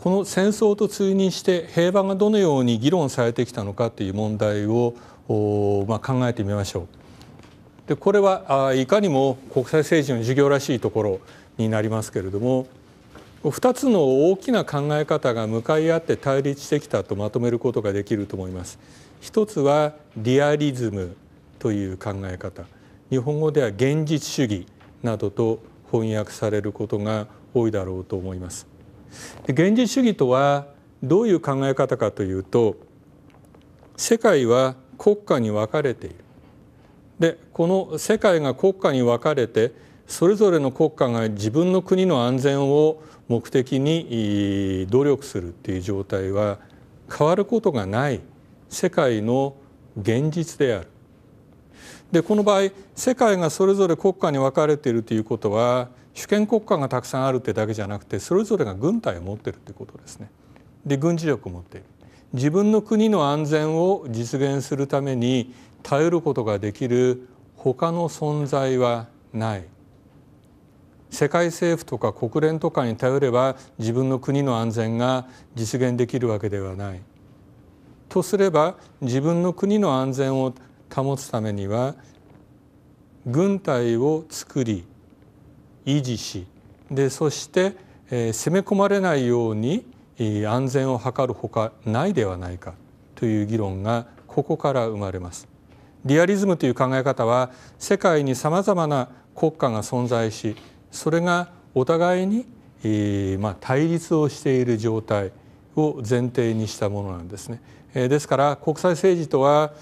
この戦争と通にして平和がどのように議論されてきたのかという問題を、まあ、考えてみましょう。でこれはいかにも国際政治の授業らしいところになりますけれども2つの大きな考え方が向かい合って対立してきたとまとめることができると思います。一つはリアリズムという考え方日本語では現実主義などと翻訳されることが多いだろうと思います。現実主義とはどういう考え方かというと世界は国家に分かれている。でこの世界が国家に分かれてそれぞれの国家が自分の国の安全を目的に努力するっていう状態は変わることがない世界の現実であるでこの場合世界がそれぞれ国家に分かれているということは主権国家がたくさんあるってだけじゃなくてそれぞれが軍隊を持ってるってことですね。で軍事力を持っている。自分の国の安全を実現するために頼ることができる他の存在はない世界政府とか国連とかに頼れば自分の国の安全が実現できるわけではないとすれば自分の国の安全を保つためには軍隊を作り維持しでそして、え攻め込まれないように安全を図るほかないではないかという議論がここから生まれます。リアリズムという考え方は世界にさまざまな国家が存在しそれがお互いに、ま対立をしている状態を前提にしたものなんですね。えですから国際政治とは